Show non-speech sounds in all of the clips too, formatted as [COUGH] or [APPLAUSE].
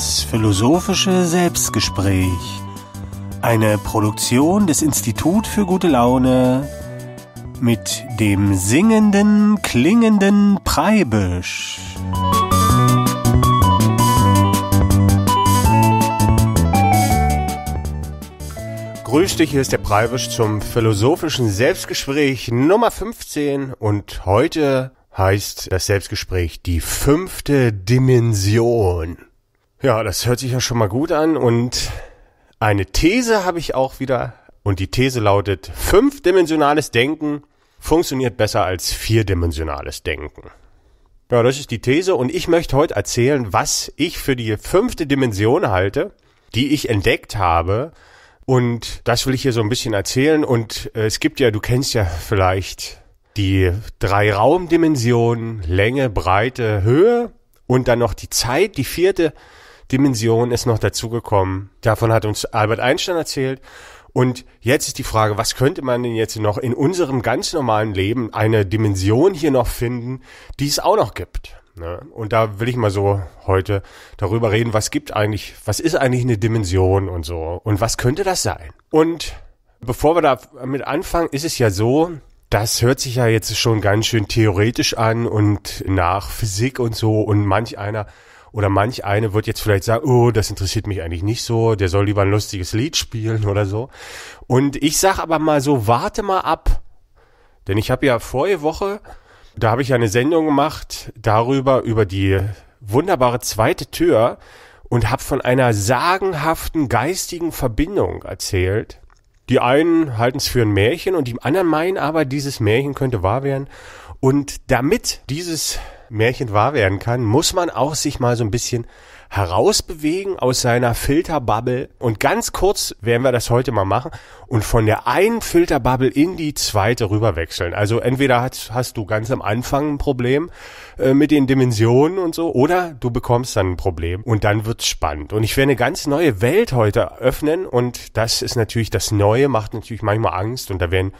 Das philosophische Selbstgespräch. Eine Produktion des Institut für gute Laune mit dem singenden, klingenden Preibisch. Grüß dich, hier ist der Preibisch zum philosophischen Selbstgespräch Nummer 15 und heute heißt das Selbstgespräch die fünfte Dimension. Ja, das hört sich ja schon mal gut an und eine These habe ich auch wieder und die These lautet, fünfdimensionales Denken funktioniert besser als vierdimensionales Denken. Ja, das ist die These und ich möchte heute erzählen, was ich für die fünfte Dimension halte, die ich entdeckt habe und das will ich hier so ein bisschen erzählen und äh, es gibt ja, du kennst ja vielleicht die drei Raumdimensionen, Länge, Breite, Höhe und dann noch die Zeit, die vierte Dimension ist noch dazugekommen. Davon hat uns Albert Einstein erzählt. Und jetzt ist die Frage, was könnte man denn jetzt noch in unserem ganz normalen Leben eine Dimension hier noch finden, die es auch noch gibt? Ne? Und da will ich mal so heute darüber reden, was gibt eigentlich, was ist eigentlich eine Dimension und so und was könnte das sein? Und bevor wir damit anfangen, ist es ja so, das hört sich ja jetzt schon ganz schön theoretisch an und nach Physik und so und manch einer oder manch eine wird jetzt vielleicht sagen, oh, das interessiert mich eigentlich nicht so, der soll lieber ein lustiges Lied spielen oder so. Und ich sag aber mal so, warte mal ab. Denn ich habe ja vorige Woche, da habe ich ja eine Sendung gemacht darüber, über die wunderbare zweite Tür und habe von einer sagenhaften geistigen Verbindung erzählt. Die einen halten es für ein Märchen und die anderen meinen aber, dieses Märchen könnte wahr werden. Und damit dieses Märchen wahr werden kann, muss man auch sich mal so ein bisschen herausbewegen aus seiner Filterbubble. Und ganz kurz werden wir das heute mal machen und von der einen Filterbubble in die zweite rüberwechseln. Also entweder hast, hast du ganz am Anfang ein Problem äh, mit den Dimensionen und so, oder du bekommst dann ein Problem und dann wird's spannend. Und ich werde eine ganz neue Welt heute öffnen und das ist natürlich das Neue, macht natürlich manchmal Angst und da werden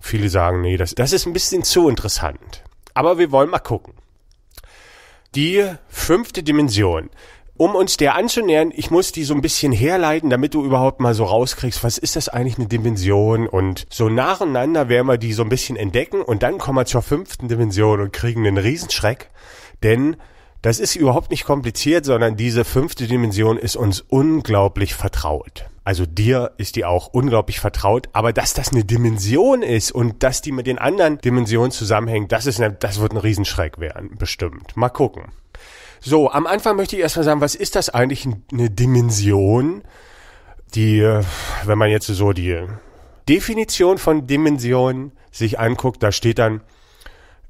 viele sagen, nee, das, das ist ein bisschen zu interessant. Aber wir wollen mal gucken die fünfte Dimension. Um uns der anzunähern, ich muss die so ein bisschen herleiten, damit du überhaupt mal so rauskriegst, was ist das eigentlich eine Dimension? Und so nacheinander werden wir die so ein bisschen entdecken und dann kommen wir zur fünften Dimension und kriegen einen Riesenschreck, denn das ist überhaupt nicht kompliziert, sondern diese fünfte Dimension ist uns unglaublich vertraut also dir ist die auch unglaublich vertraut, aber dass das eine Dimension ist und dass die mit den anderen Dimensionen zusammenhängt, das ist, eine, das wird ein Riesenschreck werden, bestimmt. Mal gucken. So, am Anfang möchte ich erstmal sagen, was ist das eigentlich eine Dimension, die, wenn man jetzt so die Definition von Dimension sich anguckt, da steht dann,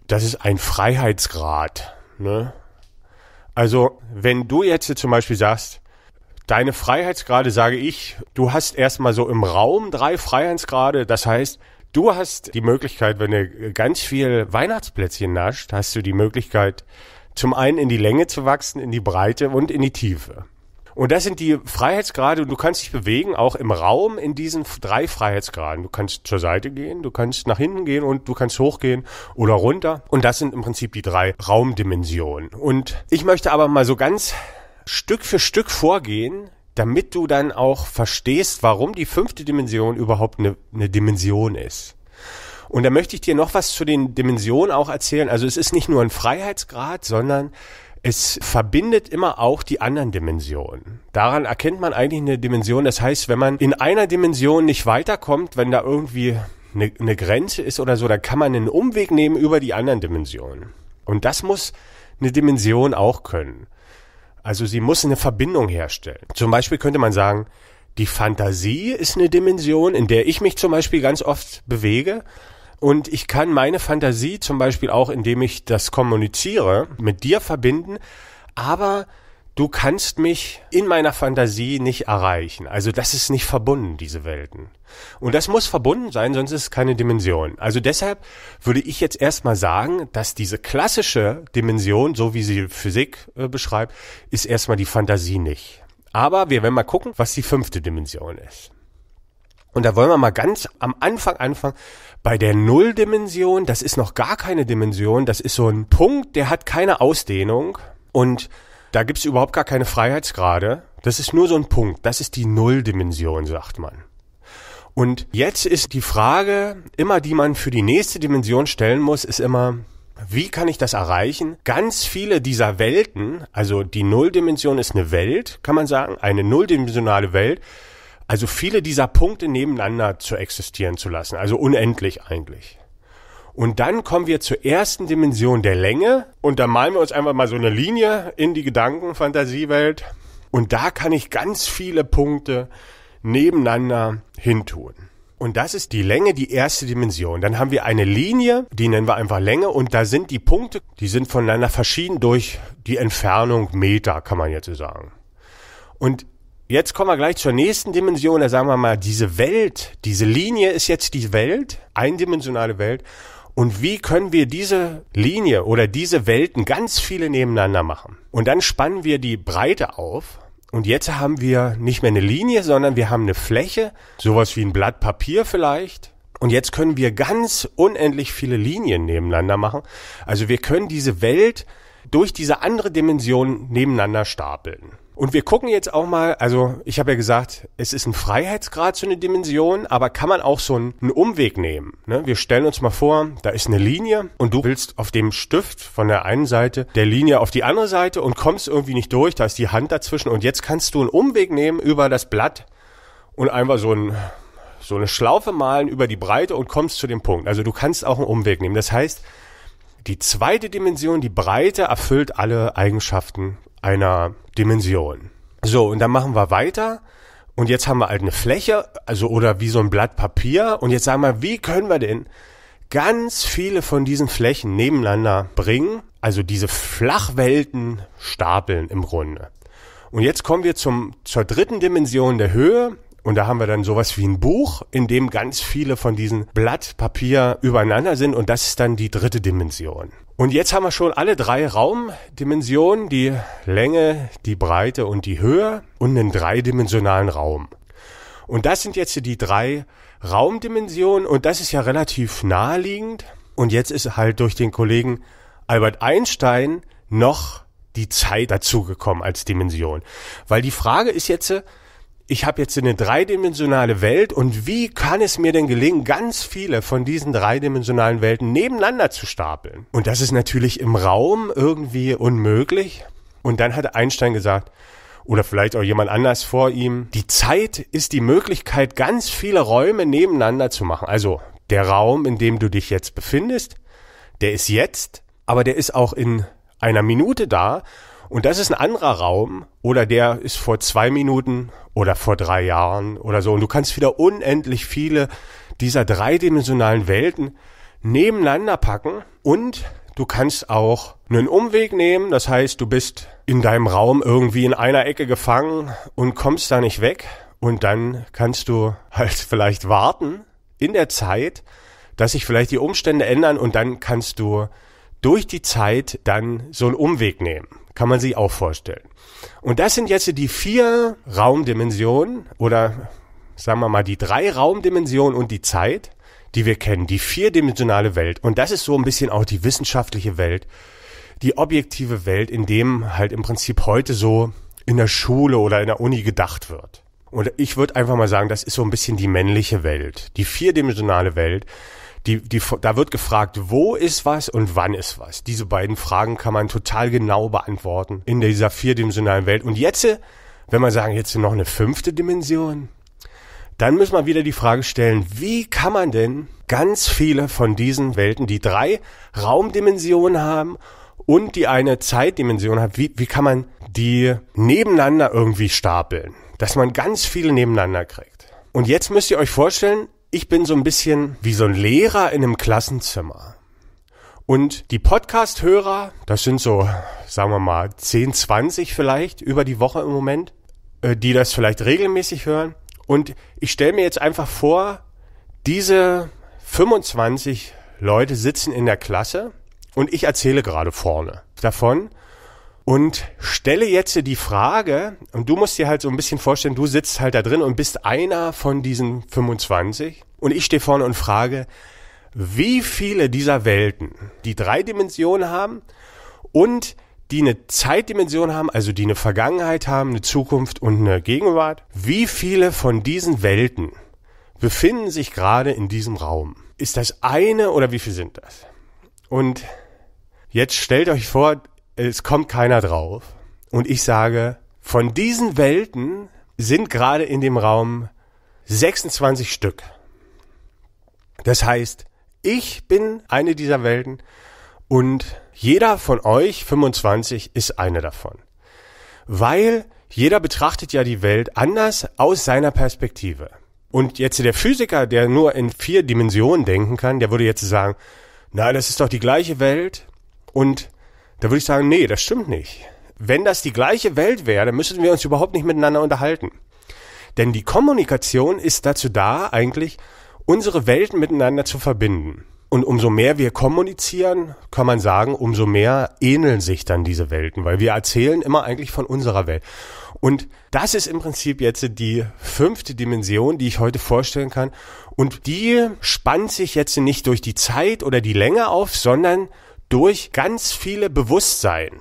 das ist ein Freiheitsgrad. Ne? Also, wenn du jetzt zum Beispiel sagst, Deine Freiheitsgrade sage ich, du hast erstmal so im Raum drei Freiheitsgrade. Das heißt, du hast die Möglichkeit, wenn du ganz viel Weihnachtsplätzchen nascht, hast du die Möglichkeit, zum einen in die Länge zu wachsen, in die Breite und in die Tiefe. Und das sind die Freiheitsgrade und du kannst dich bewegen, auch im Raum in diesen drei Freiheitsgraden. Du kannst zur Seite gehen, du kannst nach hinten gehen und du kannst hochgehen oder runter. Und das sind im Prinzip die drei Raumdimensionen. Und ich möchte aber mal so ganz Stück für Stück vorgehen, damit du dann auch verstehst, warum die fünfte Dimension überhaupt eine, eine Dimension ist. Und da möchte ich dir noch was zu den Dimensionen auch erzählen. Also es ist nicht nur ein Freiheitsgrad, sondern es verbindet immer auch die anderen Dimensionen. Daran erkennt man eigentlich eine Dimension. Das heißt, wenn man in einer Dimension nicht weiterkommt, wenn da irgendwie eine, eine Grenze ist oder so, dann kann man einen Umweg nehmen über die anderen Dimensionen. Und das muss eine Dimension auch können. Also sie muss eine Verbindung herstellen. Zum Beispiel könnte man sagen, die Fantasie ist eine Dimension, in der ich mich zum Beispiel ganz oft bewege. Und ich kann meine Fantasie zum Beispiel auch, indem ich das kommuniziere, mit dir verbinden. Aber du kannst mich in meiner Fantasie nicht erreichen. Also das ist nicht verbunden, diese Welten. Und das muss verbunden sein, sonst ist es keine Dimension. Also deshalb würde ich jetzt erstmal sagen, dass diese klassische Dimension, so wie sie Physik äh, beschreibt, ist erstmal die Fantasie nicht. Aber wir werden mal gucken, was die fünfte Dimension ist. Und da wollen wir mal ganz am Anfang anfangen. Bei der Nulldimension, das ist noch gar keine Dimension, das ist so ein Punkt, der hat keine Ausdehnung. Und da gibt's überhaupt gar keine Freiheitsgrade. Das ist nur so ein Punkt. Das ist die Nulldimension, sagt man. Und jetzt ist die Frage, immer die man für die nächste Dimension stellen muss, ist immer, wie kann ich das erreichen? Ganz viele dieser Welten, also die Nulldimension ist eine Welt, kann man sagen, eine nulldimensionale Welt, also viele dieser Punkte nebeneinander zu existieren zu lassen, also unendlich eigentlich. Und dann kommen wir zur ersten Dimension der Länge und da malen wir uns einfach mal so eine Linie in die Gedankenfantasiewelt. Und da kann ich ganz viele Punkte nebeneinander hintun. Und das ist die Länge, die erste Dimension. Dann haben wir eine Linie, die nennen wir einfach Länge und da sind die Punkte, die sind voneinander verschieden durch die Entfernung Meter, kann man jetzt so sagen. Und jetzt kommen wir gleich zur nächsten Dimension, da sagen wir mal, diese Welt, diese Linie ist jetzt die Welt, eindimensionale Welt und wie können wir diese Linie oder diese Welten ganz viele nebeneinander machen? Und dann spannen wir die Breite auf. Und jetzt haben wir nicht mehr eine Linie, sondern wir haben eine Fläche, sowas wie ein Blatt Papier vielleicht. Und jetzt können wir ganz unendlich viele Linien nebeneinander machen. Also wir können diese Welt durch diese andere Dimension nebeneinander stapeln. Und wir gucken jetzt auch mal, also ich habe ja gesagt, es ist ein Freiheitsgrad, so eine Dimension, aber kann man auch so einen, einen Umweg nehmen? Ne? Wir stellen uns mal vor, da ist eine Linie und du willst auf dem Stift von der einen Seite der Linie auf die andere Seite und kommst irgendwie nicht durch, da ist die Hand dazwischen und jetzt kannst du einen Umweg nehmen über das Blatt und einfach so ein so eine Schlaufe malen über die Breite und kommst zu dem Punkt. Also du kannst auch einen Umweg nehmen. Das heißt, die zweite Dimension, die Breite, erfüllt alle Eigenschaften einer Dimension. So, und dann machen wir weiter. Und jetzt haben wir halt eine Fläche, also oder wie so ein Blatt Papier. Und jetzt sagen wir, wie können wir denn ganz viele von diesen Flächen nebeneinander bringen? Also diese Flachwelten stapeln im Grunde. Und jetzt kommen wir zum, zur dritten Dimension der Höhe. Und da haben wir dann sowas wie ein Buch, in dem ganz viele von diesen Blatt Papier übereinander sind und das ist dann die dritte Dimension. Und jetzt haben wir schon alle drei Raumdimensionen, die Länge, die Breite und die Höhe und einen dreidimensionalen Raum. Und das sind jetzt die drei Raumdimensionen und das ist ja relativ naheliegend. Und jetzt ist halt durch den Kollegen Albert Einstein noch die Zeit dazugekommen als Dimension. Weil die Frage ist jetzt, ich habe jetzt eine dreidimensionale Welt und wie kann es mir denn gelingen, ganz viele von diesen dreidimensionalen Welten nebeneinander zu stapeln? Und das ist natürlich im Raum irgendwie unmöglich. Und dann hat Einstein gesagt, oder vielleicht auch jemand anders vor ihm, die Zeit ist die Möglichkeit, ganz viele Räume nebeneinander zu machen. Also der Raum, in dem du dich jetzt befindest, der ist jetzt, aber der ist auch in einer Minute da und das ist ein anderer Raum oder der ist vor zwei Minuten oder vor drei Jahren oder so. Und du kannst wieder unendlich viele dieser dreidimensionalen Welten nebeneinander packen und du kannst auch einen Umweg nehmen. Das heißt, du bist in deinem Raum irgendwie in einer Ecke gefangen und kommst da nicht weg. Und dann kannst du halt [LAUGHS] vielleicht warten in der Zeit, dass sich vielleicht die Umstände ändern und dann kannst du durch die Zeit dann so einen Umweg nehmen. Kann man sich auch vorstellen. Und das sind jetzt die vier Raumdimensionen oder sagen wir mal die drei Raumdimensionen und die Zeit, die wir kennen, die vierdimensionale Welt. Und das ist so ein bisschen auch die wissenschaftliche Welt, die objektive Welt, in dem halt im Prinzip heute so in der Schule oder in der Uni gedacht wird. Und ich würde einfach mal sagen, das ist so ein bisschen die männliche Welt, die vierdimensionale Welt, die, die, da wird gefragt, wo ist was und wann ist was. Diese beiden Fragen kann man total genau beantworten in dieser vierdimensionalen Welt. Und jetzt, wenn man sagen, jetzt noch eine fünfte Dimension, dann müssen wir wieder die Frage stellen, wie kann man denn ganz viele von diesen Welten, die drei Raumdimensionen haben und die eine Zeitdimension haben, wie, wie kann man die nebeneinander irgendwie stapeln? Dass man ganz viele nebeneinander kriegt. Und jetzt müsst ihr euch vorstellen, ich bin so ein bisschen wie so ein Lehrer in einem Klassenzimmer. Und die Podcast-Hörer, das sind so, sagen wir mal, 10, 20 vielleicht über die Woche im Moment, äh, die das vielleicht regelmäßig hören. Und ich stelle mir jetzt einfach vor, diese 25 Leute sitzen in der Klasse und ich erzähle gerade vorne davon, und stelle jetzt die Frage, und du musst dir halt so ein bisschen vorstellen, du sitzt halt da drin und bist einer von diesen 25 und ich stehe vorne und frage, wie viele dieser Welten, die drei Dimensionen haben und die eine Zeitdimension haben, also die eine Vergangenheit haben, eine Zukunft und eine Gegenwart, wie viele von diesen Welten befinden sich gerade in diesem Raum? Ist das eine oder wie viele sind das? Und jetzt stellt euch vor, es kommt keiner drauf. Und ich sage, von diesen Welten sind gerade in dem Raum 26 Stück. Das heißt, ich bin eine dieser Welten und jeder von euch, 25, ist eine davon. Weil jeder betrachtet ja die Welt anders aus seiner Perspektive. Und jetzt der Physiker, der nur in vier Dimensionen denken kann, der würde jetzt sagen, na, das ist doch die gleiche Welt und da würde ich sagen, nee, das stimmt nicht. Wenn das die gleiche Welt wäre, dann müssten wir uns überhaupt nicht miteinander unterhalten. Denn die Kommunikation ist dazu da, eigentlich unsere Welten miteinander zu verbinden. Und umso mehr wir kommunizieren, kann man sagen, umso mehr ähneln sich dann diese Welten, weil wir erzählen immer eigentlich von unserer Welt. Und das ist im Prinzip jetzt die fünfte Dimension, die ich heute vorstellen kann. Und die spannt sich jetzt nicht durch die Zeit oder die Länge auf, sondern durch ganz viele Bewusstsein.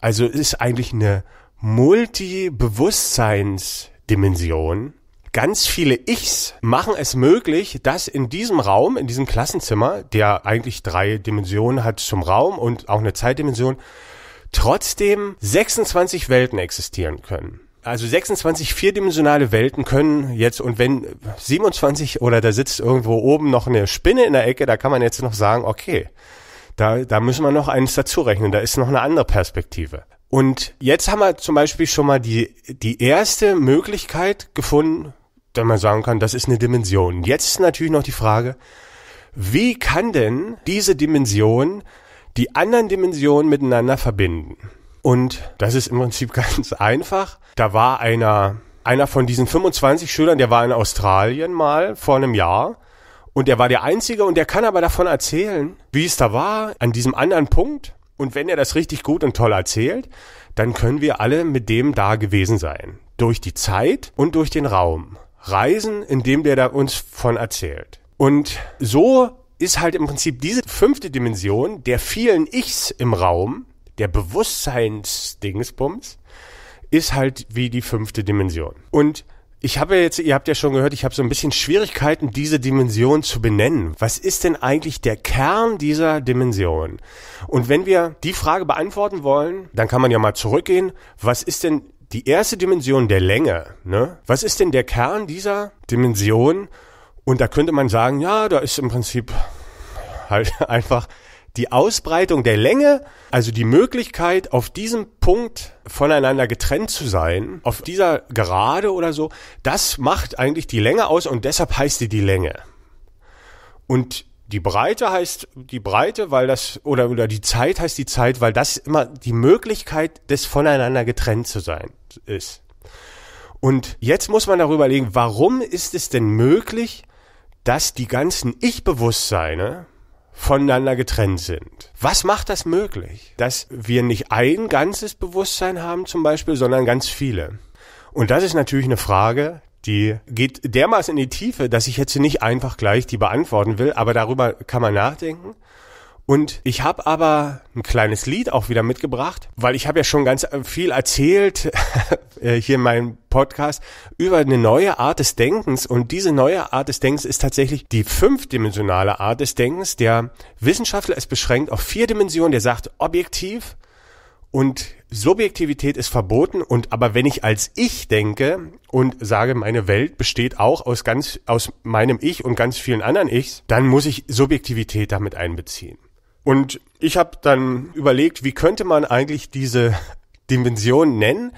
Also ist eigentlich eine Multi-Bewusstseinsdimension. Ganz viele Ichs machen es möglich, dass in diesem Raum, in diesem Klassenzimmer, der eigentlich drei Dimensionen hat zum Raum und auch eine Zeitdimension, trotzdem 26 Welten existieren können. Also 26 vierdimensionale Welten können jetzt, und wenn 27 oder da sitzt irgendwo oben noch eine Spinne in der Ecke, da kann man jetzt noch sagen, okay, da, da müssen wir noch eines dazu rechnen. Da ist noch eine andere Perspektive. Und jetzt haben wir zum Beispiel schon mal die, die erste Möglichkeit gefunden, da man sagen kann, das ist eine Dimension. Jetzt ist natürlich noch die Frage, wie kann denn diese Dimension die anderen Dimensionen miteinander verbinden? Und das ist im Prinzip [LAUGHS] ganz einfach. Da war einer, einer von diesen 25 Schülern, der war in Australien mal vor einem Jahr und er war der Einzige und er kann aber davon erzählen, wie es da war, an diesem anderen Punkt. Und wenn er das richtig gut und toll erzählt, dann können wir alle mit dem da gewesen sein. Durch die Zeit und durch den Raum. Reisen, indem der da uns von erzählt. Und so ist halt im Prinzip diese fünfte Dimension der vielen Ichs im Raum, der Bewusstseinsdingsbums, ist halt wie die fünfte Dimension. Und ich habe jetzt, ihr habt ja schon gehört, ich habe so ein bisschen Schwierigkeiten, diese Dimension zu benennen. Was ist denn eigentlich der Kern dieser Dimension? Und wenn wir die Frage beantworten wollen, dann kann man ja mal zurückgehen. Was ist denn die erste Dimension der Länge? Ne? Was ist denn der Kern dieser Dimension? Und da könnte man sagen, ja, da ist im Prinzip halt [LAUGHS] einfach die Ausbreitung der Länge, also die Möglichkeit, auf diesem Punkt voneinander getrennt zu sein, auf dieser Gerade oder so, das macht eigentlich die Länge aus und deshalb heißt sie die Länge. Und die Breite heißt die Breite, weil das, oder, oder die Zeit heißt die Zeit, weil das immer die Möglichkeit des voneinander getrennt zu sein ist. Und jetzt muss man darüber legen, warum ist es denn möglich, dass die ganzen Ich-Bewusstseine voneinander getrennt sind. Was macht das möglich? Dass wir nicht ein ganzes Bewusstsein haben zum Beispiel, sondern ganz viele. Und das ist natürlich eine Frage, die geht dermaßen in die Tiefe, dass ich jetzt nicht einfach gleich die beantworten will, aber darüber kann man nachdenken. Und ich habe aber ein kleines Lied auch wieder mitgebracht, weil ich habe ja schon ganz äh, viel erzählt [LAUGHS] äh, hier in meinem Podcast über eine neue Art des Denkens. Und diese neue Art des Denkens ist tatsächlich die fünfdimensionale Art des Denkens. Der Wissenschaftler ist beschränkt auf vier Dimensionen. Der sagt objektiv und Subjektivität ist verboten. Und aber wenn ich als ich denke und sage, meine Welt besteht auch aus ganz, aus meinem Ich und ganz vielen anderen Ichs, dann muss ich Subjektivität damit einbeziehen. Und ich habe dann überlegt, wie könnte man eigentlich diese Dimension nennen,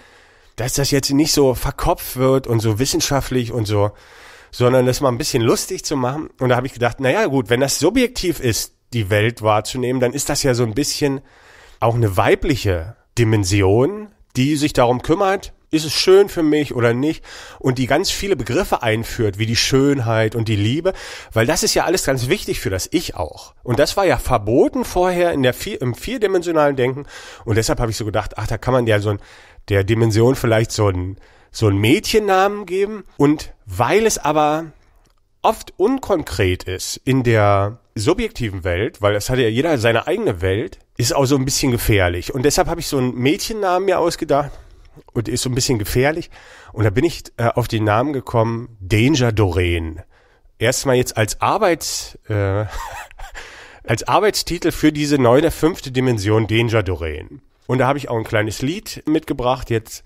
dass das jetzt nicht so verkopft wird und so wissenschaftlich und so, sondern das mal ein bisschen lustig zu machen. Und da habe ich gedacht, naja gut, wenn das subjektiv ist, die Welt wahrzunehmen, dann ist das ja so ein bisschen auch eine weibliche Dimension, die sich darum kümmert, ist es schön für mich oder nicht? Und die ganz viele Begriffe einführt, wie die Schönheit und die Liebe, weil das ist ja alles ganz wichtig für das Ich auch. Und das war ja verboten vorher in der vier, im vierdimensionalen Denken. Und deshalb habe ich so gedacht, ach, da kann man ja so ein, der Dimension vielleicht so ein, so ein Mädchennamen geben. Und weil es aber oft unkonkret ist in der subjektiven Welt, weil das hat ja jeder seine eigene Welt, ist auch so ein bisschen gefährlich. Und deshalb habe ich so einen Mädchennamen mir ausgedacht, und ist so ein bisschen gefährlich. Und da bin ich äh, auf den Namen gekommen, Danger Doreen. Erstmal jetzt als Arbeit, äh, [LAUGHS] als Arbeitstitel für diese neue fünfte Dimension Danger Doreen. Und da habe ich auch ein kleines Lied mitgebracht jetzt,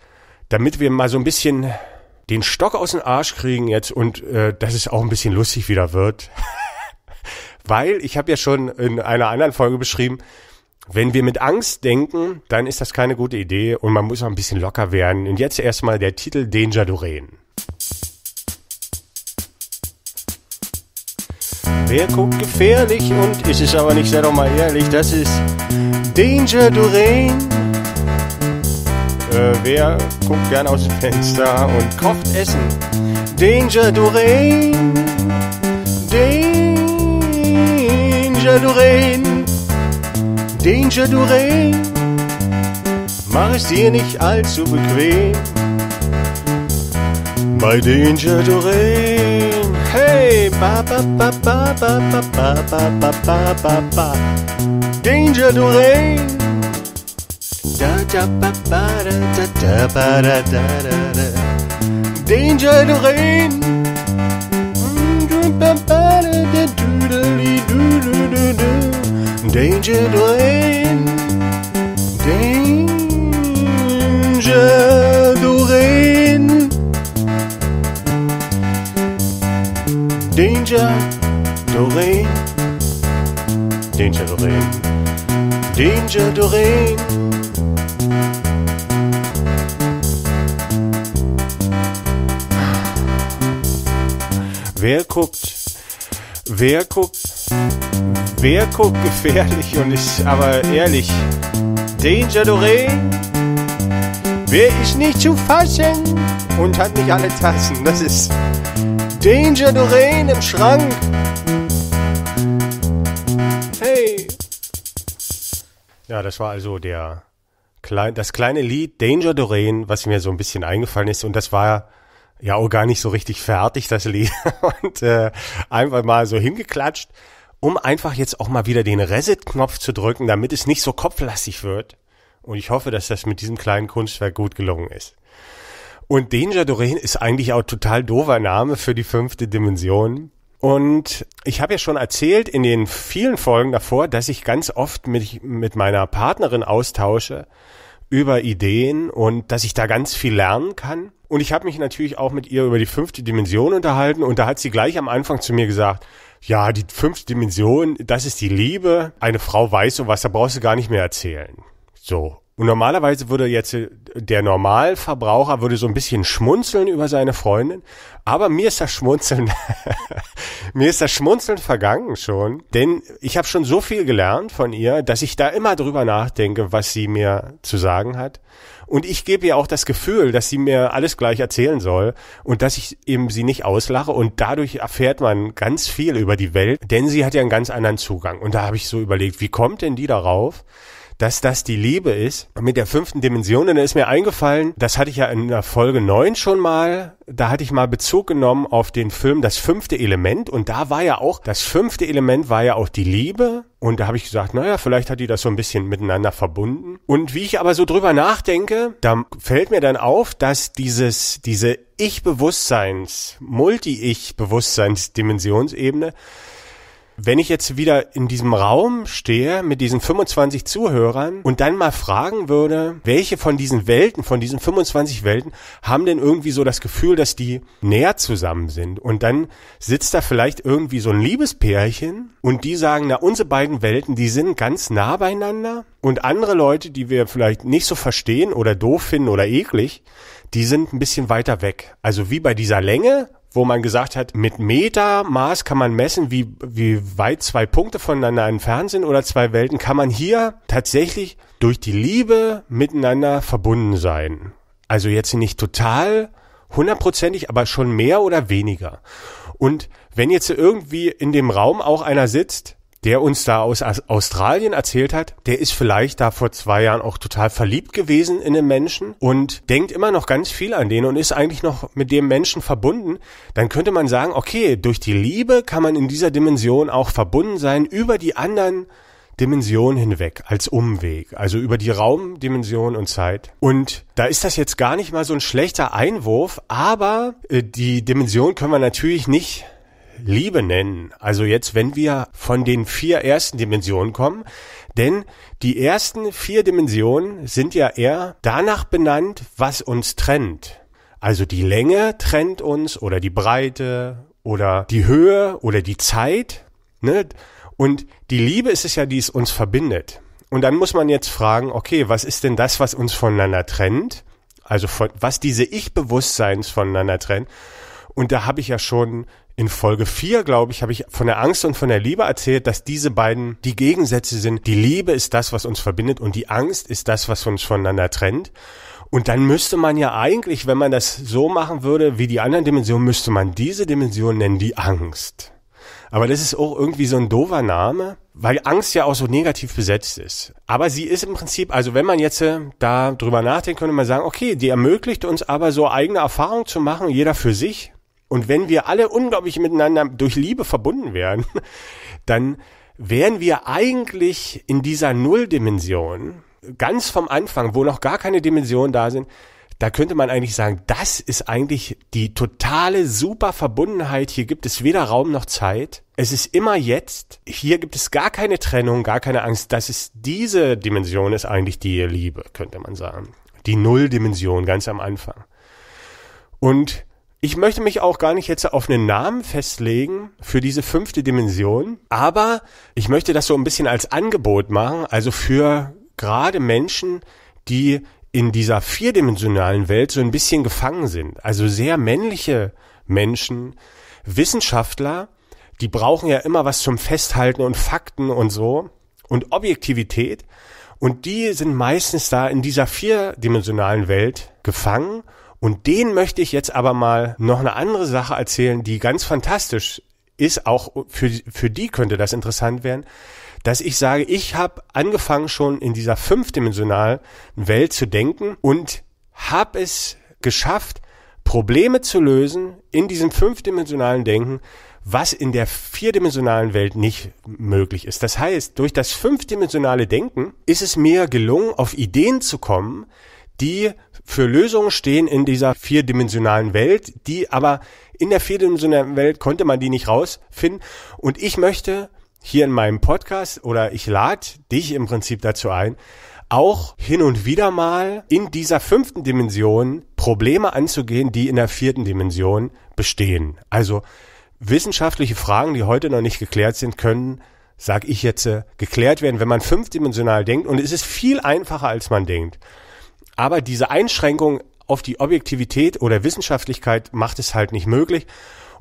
damit wir mal so ein bisschen den Stock aus dem Arsch kriegen jetzt und äh, dass es auch ein bisschen lustig wieder wird. [LAUGHS] Weil ich habe ja schon in einer anderen Folge beschrieben, wenn wir mit Angst denken, dann ist das keine gute Idee und man muss auch ein bisschen locker werden. Und jetzt erstmal der Titel Danger Doreen. Wer guckt gefährlich und ist es aber nicht, sei doch mal ehrlich, das ist Danger Doreen. Äh, wer guckt gern aus dem Fenster und kocht Essen? Danger Doreen. Danger Doreen. Danger Duré, mach es dir nicht allzu bequem. Bei Danger Duré, hey, ba ba ba ba ba ba ba ba ba ba ba ba. Danger Duré, da da ba ba da da da ba da da da da. Danger Duré, ba ba. Danger Lane, Danger Lorraine, Danger Lorraine, Danger Lorraine, Danger Lorraine. Wer guckt? Wer guckt? guckt gefährlich und ich, aber ehrlich, Danger Doré wer ist nicht zu fassen und hat nicht alle Tassen. Das ist Danger Doré im Schrank. Hey. Ja, das war also der klein, das kleine Lied Danger Doreen, was mir so ein bisschen eingefallen ist und das war ja auch gar nicht so richtig fertig das Lied [LAUGHS] und äh, einfach mal so hingeklatscht um einfach jetzt auch mal wieder den Reset-Knopf zu drücken, damit es nicht so kopflastig wird. Und ich hoffe, dass das mit diesem kleinen Kunstwerk gut gelungen ist. Und Danger Doreen ist eigentlich auch total doofer Name für die fünfte Dimension. Und ich habe ja schon erzählt in den vielen Folgen davor, dass ich ganz oft mit, mit meiner Partnerin austausche, über Ideen und dass ich da ganz viel lernen kann. Und ich habe mich natürlich auch mit ihr über die fünfte Dimension unterhalten und da hat sie gleich am Anfang zu mir gesagt, ja, die fünfte Dimension, das ist die Liebe. Eine Frau weiß sowas, da brauchst du gar nicht mehr erzählen. So. Und normalerweise würde jetzt äh, der Normalverbraucher würde so ein bisschen schmunzeln über seine Freundin, aber mir ist das Schmunzeln, [LAUGHS] mir ist das Schmunzeln vergangen schon, denn ich habe schon so viel gelernt von ihr, dass ich da immer drüber nachdenke, was sie mir zu sagen hat. Und ich gebe ihr auch das Gefühl, dass sie mir alles gleich erzählen soll und dass ich eben sie nicht auslache. Und dadurch erfährt man ganz viel über die Welt, denn sie hat ja einen ganz anderen Zugang. Und da habe ich so überlegt, wie kommt denn die darauf? dass das die Liebe ist mit der fünften Dimension. Und da ist mir eingefallen, das hatte ich ja in der Folge 9 schon mal, da hatte ich mal Bezug genommen auf den Film Das fünfte Element. Und da war ja auch, das fünfte Element war ja auch die Liebe. Und da habe ich gesagt, naja, vielleicht hat die das so ein bisschen miteinander verbunden. Und wie ich aber so drüber nachdenke, da fällt mir dann auf, dass dieses, diese Ich-Bewusstseins, ich bewusstseins dimensionsebene wenn ich jetzt wieder in diesem Raum stehe mit diesen 25 Zuhörern und dann mal fragen würde, welche von diesen Welten, von diesen 25 Welten, haben denn irgendwie so das Gefühl, dass die näher zusammen sind? Und dann sitzt da vielleicht irgendwie so ein Liebespärchen und die sagen, na, unsere beiden Welten, die sind ganz nah beieinander. Und andere Leute, die wir vielleicht nicht so verstehen oder doof finden oder eklig, die sind ein bisschen weiter weg. Also wie bei dieser Länge wo man gesagt hat, mit Metermaß kann man messen, wie, wie weit zwei Punkte voneinander entfernt sind oder zwei Welten, kann man hier tatsächlich durch die Liebe miteinander verbunden sein. Also jetzt nicht total hundertprozentig, aber schon mehr oder weniger. Und wenn jetzt irgendwie in dem Raum auch einer sitzt, der uns da aus Australien erzählt hat, der ist vielleicht da vor zwei Jahren auch total verliebt gewesen in den Menschen und denkt immer noch ganz viel an den und ist eigentlich noch mit dem Menschen verbunden, dann könnte man sagen, okay, durch die Liebe kann man in dieser Dimension auch verbunden sein über die anderen Dimension hinweg als Umweg, also über die Raumdimension und Zeit. Und da ist das jetzt gar nicht mal so ein schlechter Einwurf, aber äh, die Dimension können wir natürlich nicht Liebe nennen. Also jetzt, wenn wir von den vier ersten Dimensionen kommen, denn die ersten vier Dimensionen sind ja eher danach benannt, was uns trennt. Also die Länge trennt uns oder die Breite oder die Höhe oder die Zeit. Ne? Und die Liebe ist es ja, die es uns verbindet. Und dann muss man jetzt fragen, okay, was ist denn das, was uns voneinander trennt? Also von, was diese Ich-Bewusstseins voneinander trennt. Und da habe ich ja schon in Folge 4, glaube ich, habe ich von der Angst und von der Liebe erzählt, dass diese beiden die Gegensätze sind. Die Liebe ist das, was uns verbindet und die Angst ist das, was uns voneinander trennt. Und dann müsste man ja eigentlich, wenn man das so machen würde wie die anderen Dimensionen, müsste man diese Dimension nennen die Angst. Aber das ist auch irgendwie so ein dover Name, weil Angst ja auch so negativ besetzt ist. Aber sie ist im Prinzip, also wenn man jetzt äh, da drüber nachdenkt, könnte man sagen, okay, die ermöglicht uns aber so eigene Erfahrungen zu machen, jeder für sich. Und wenn wir alle unglaublich miteinander durch Liebe verbunden wären, [LAUGHS] dann wären wir eigentlich in dieser Nulldimension, ganz vom Anfang, wo noch gar keine Dimensionen da sind, da könnte man eigentlich sagen, das ist eigentlich die totale super Verbundenheit. Hier gibt es weder Raum noch Zeit. Es ist immer jetzt. Hier gibt es gar keine Trennung, gar keine Angst. Das ist diese Dimension ist eigentlich die Liebe, könnte man sagen. Die Nulldimension ganz am Anfang. Und ich möchte mich auch gar nicht jetzt auf einen Namen festlegen für diese fünfte Dimension, aber ich möchte das so ein bisschen als Angebot machen, also für gerade Menschen, die in dieser vierdimensionalen Welt so ein bisschen gefangen sind. Also sehr männliche Menschen, Wissenschaftler, die brauchen ja immer was zum Festhalten und Fakten und so und Objektivität. Und die sind meistens da in dieser vierdimensionalen Welt gefangen und denen möchte ich jetzt aber mal noch eine andere Sache erzählen, die ganz fantastisch ist, auch für, für die könnte das interessant werden, dass ich sage, ich habe angefangen schon in dieser fünfdimensionalen Welt zu denken und habe es geschafft, Probleme zu lösen in diesem fünfdimensionalen Denken, was in der vierdimensionalen Welt nicht möglich ist. Das heißt, durch das fünfdimensionale Denken ist es mir gelungen, auf Ideen zu kommen, die für Lösungen stehen in dieser vierdimensionalen Welt, die aber in der vierdimensionalen Welt konnte man die nicht rausfinden. Und ich möchte hier in meinem Podcast oder ich lade dich im Prinzip dazu ein, auch hin und wieder mal in dieser fünften Dimension Probleme anzugehen, die in der vierten Dimension bestehen. Also wissenschaftliche Fragen, die heute noch nicht geklärt sind, können, sag ich jetzt, äh, geklärt werden, wenn man fünfdimensional denkt. Und es ist viel einfacher, als man denkt. Aber diese Einschränkung auf die Objektivität oder Wissenschaftlichkeit macht es halt nicht möglich.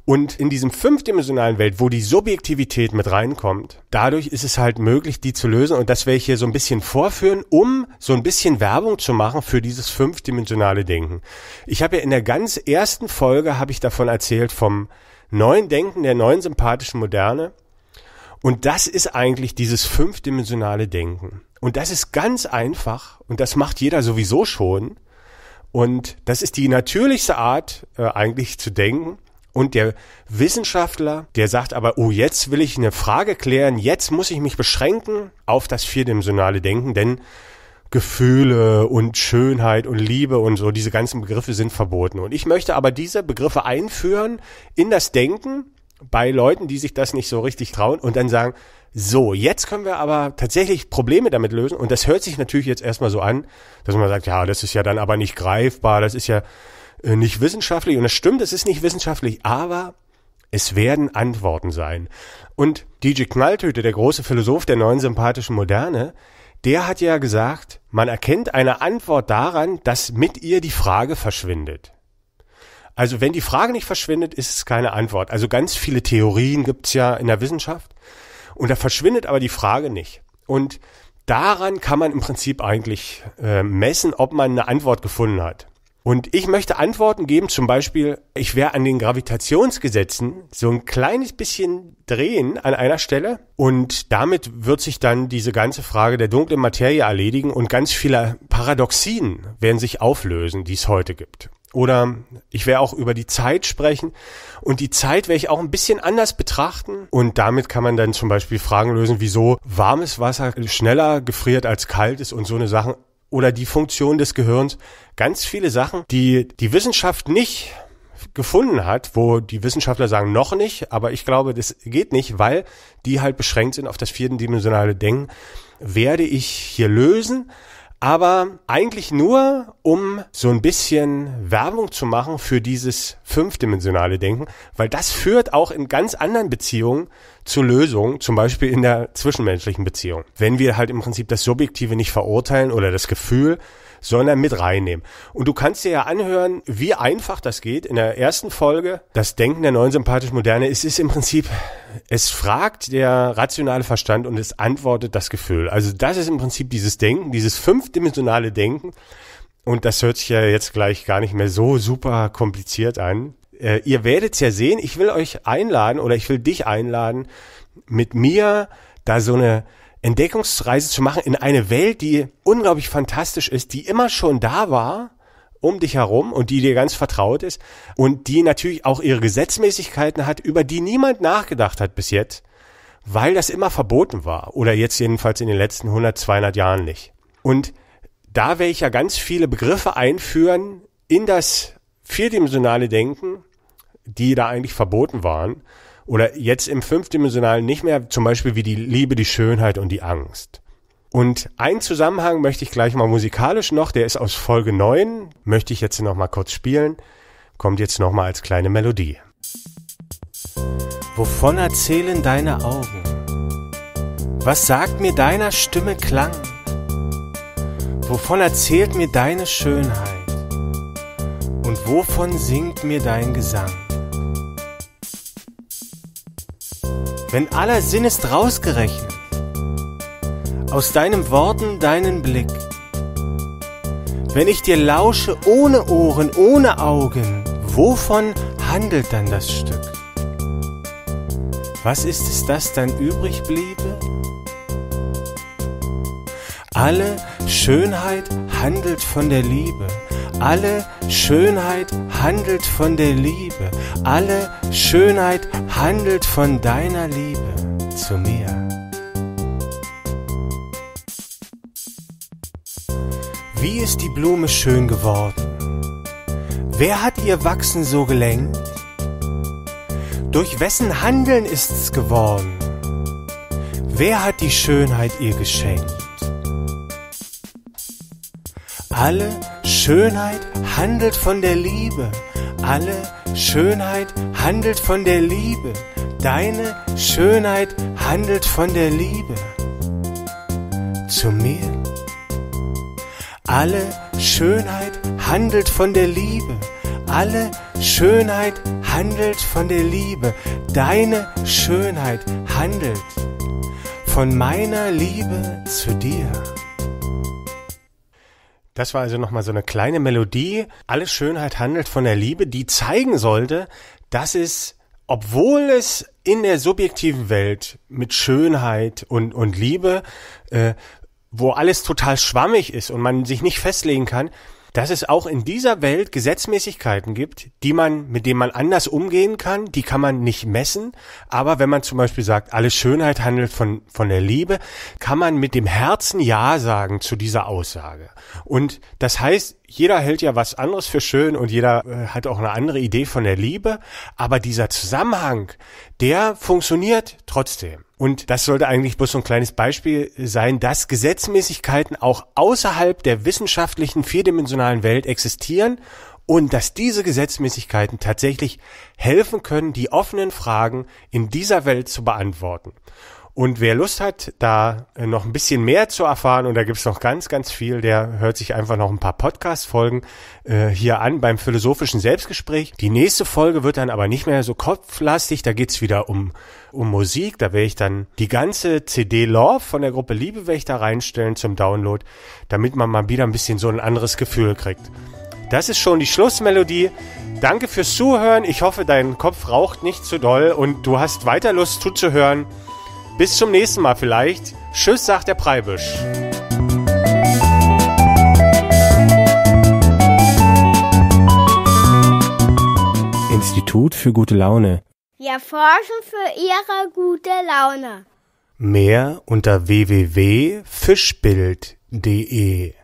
Und in diesem fünfdimensionalen Welt, wo die Subjektivität mit reinkommt, dadurch ist es halt möglich, die zu lösen. Und das werde ich hier so ein bisschen vorführen, um so ein bisschen Werbung zu machen für dieses fünfdimensionale Denken. Ich habe ja in der ganz ersten Folge habe ich davon erzählt vom neuen Denken der neuen sympathischen Moderne. Und das ist eigentlich dieses fünfdimensionale Denken. Und das ist ganz einfach und das macht jeder sowieso schon. Und das ist die natürlichste Art, äh, eigentlich zu denken. Und der Wissenschaftler, der sagt aber, oh, jetzt will ich eine Frage klären, jetzt muss ich mich beschränken auf das vierdimensionale Denken, denn Gefühle und Schönheit und Liebe und so, diese ganzen Begriffe sind verboten. Und ich möchte aber diese Begriffe einführen in das Denken bei Leuten, die sich das nicht so richtig trauen und dann sagen, so, jetzt können wir aber tatsächlich Probleme damit lösen. Und das hört sich natürlich jetzt erstmal so an, dass man sagt, ja, das ist ja dann aber nicht greifbar, das ist ja äh, nicht wissenschaftlich. Und das stimmt, es ist nicht wissenschaftlich, aber es werden Antworten sein. Und DJ Knalltüte, der große Philosoph der neuen sympathischen Moderne, der hat ja gesagt, man erkennt eine Antwort daran, dass mit ihr die Frage verschwindet. Also wenn die Frage nicht verschwindet, ist es keine Antwort. Also ganz viele Theorien gibt's ja in der Wissenschaft. Und da verschwindet aber die Frage nicht. Und daran kann man im Prinzip eigentlich äh, messen, ob man eine Antwort gefunden hat. Und ich möchte Antworten geben, zum Beispiel, ich wäre an den Gravitationsgesetzen so ein kleines bisschen drehen an einer Stelle und damit wird sich dann diese ganze Frage der dunklen Materie erledigen und ganz viele Paradoxien werden sich auflösen, die es heute gibt. Oder ich werde auch über die Zeit sprechen. Und die Zeit werde ich auch ein bisschen anders betrachten. Und damit kann man dann zum Beispiel Fragen lösen, wieso warmes Wasser schneller gefriert als kaltes und so eine Sachen. Oder die Funktion des Gehirns. Ganz viele Sachen, die die Wissenschaft nicht gefunden hat, wo die Wissenschaftler sagen, noch nicht, aber ich glaube, das geht nicht, weil die halt beschränkt sind auf das vierten dimensionale Denken, werde ich hier lösen aber eigentlich nur, um so ein bisschen Werbung zu machen für dieses fünfdimensionale Denken, weil das führt auch in ganz anderen Beziehungen zu Lösungen, zum Beispiel in der zwischenmenschlichen Beziehung. Wenn wir halt im Prinzip das Subjektive nicht verurteilen oder das Gefühl, sondern mit reinnehmen. Und du kannst dir ja anhören, wie einfach das geht. In der ersten Folge, das Denken der neuen sympathisch Moderne, es ist im Prinzip, es fragt der rationale Verstand und es antwortet das Gefühl. Also das ist im Prinzip dieses Denken, dieses fünfdimensionale Denken. Und das hört sich ja jetzt gleich gar nicht mehr so super kompliziert an. Äh, ihr werdet es ja sehen. Ich will euch einladen oder ich will dich einladen, mit mir da so eine Entdeckungsreise zu machen in eine Welt, die unglaublich fantastisch ist, die immer schon da war um dich herum und die dir ganz vertraut ist und die natürlich auch ihre Gesetzmäßigkeiten hat, über die niemand nachgedacht hat bis jetzt, weil das immer verboten war oder jetzt jedenfalls in den letzten 100, 200 Jahren nicht. Und da werde ich ja ganz viele Begriffe einführen in das vierdimensionale Denken, die da eigentlich verboten waren oder jetzt im fünfdimensionalen nicht mehr, zum Beispiel wie die Liebe, die Schönheit und die Angst. Und einen Zusammenhang möchte ich gleich mal musikalisch noch, der ist aus Folge 9, möchte ich jetzt noch mal kurz spielen, kommt jetzt noch mal als kleine Melodie. Wovon erzählen deine Augen? Was sagt mir deiner Stimme Klang? Wovon erzählt mir deine Schönheit? Und wovon singt mir dein Gesang? wenn aller Sinn ist rausgerechnet, aus deinem Worten deinen Blick, wenn ich dir lausche ohne Ohren, ohne Augen, wovon handelt dann das Stück? Was ist es, das dann übrig bliebe? Alle Schönheit handelt von der Liebe. Alle Schönheit handelt von der Liebe. Alle Schönheit handelt von deiner Liebe zu mir. Wie ist die Blume schön geworden? Wer hat ihr Wachsen so gelenkt? Durch wessen Handeln ist's geworden? Wer hat die Schönheit ihr geschenkt? Alle Schönheit handelt von der Liebe. Alle Schönheit handelt von der Liebe. Deine Schönheit handelt von der Liebe zu mir. Alle Schönheit handelt von der Liebe. Alle Schönheit handelt von der Liebe. Deine Schönheit handelt von meiner Liebe zu dir. Das war also nochmal so eine kleine Melodie. Alle Schönheit handelt von der Liebe, die zeigen sollte, dass es, obwohl es in der subjektiven Welt mit Schönheit und, und Liebe, äh, wo alles total schwammig ist und man sich nicht festlegen kann, dass es auch in dieser Welt Gesetzmäßigkeiten gibt, die man, mit denen man anders umgehen kann, die kann man nicht messen. Aber wenn man zum Beispiel sagt, alle Schönheit handelt von, von der Liebe, kann man mit dem Herzen Ja sagen zu dieser Aussage. Und das heißt, jeder hält ja was anderes für schön und jeder äh, hat auch eine andere Idee von der Liebe, aber dieser Zusammenhang, der funktioniert trotzdem. Und das sollte eigentlich bloß so ein kleines Beispiel sein, dass Gesetzmäßigkeiten auch außerhalb der wissenschaftlichen vierdimensionalen Welt existieren und dass diese Gesetzmäßigkeiten tatsächlich helfen können, die offenen Fragen in dieser Welt zu beantworten. Und wer Lust hat, da äh, noch ein bisschen mehr zu erfahren, und da gibt's noch ganz, ganz viel, der hört sich einfach noch ein paar Podcast-Folgen äh, hier an beim philosophischen Selbstgespräch. Die nächste Folge wird dann aber nicht mehr so kopflastig, da geht's wieder um, um Musik. Da werde ich dann die ganze CD Love von der Gruppe Liebewächter reinstellen zum Download, damit man mal wieder ein bisschen so ein anderes Gefühl kriegt. Das ist schon die Schlussmelodie. Danke fürs Zuhören. Ich hoffe, dein Kopf raucht nicht zu doll und du hast weiter Lust zuzuhören. Bis zum nächsten Mal vielleicht. Tschüss, sagt der Preibisch. Institut für gute Laune. Wir forschen für Ihre gute Laune. Mehr unter www.fischbild.de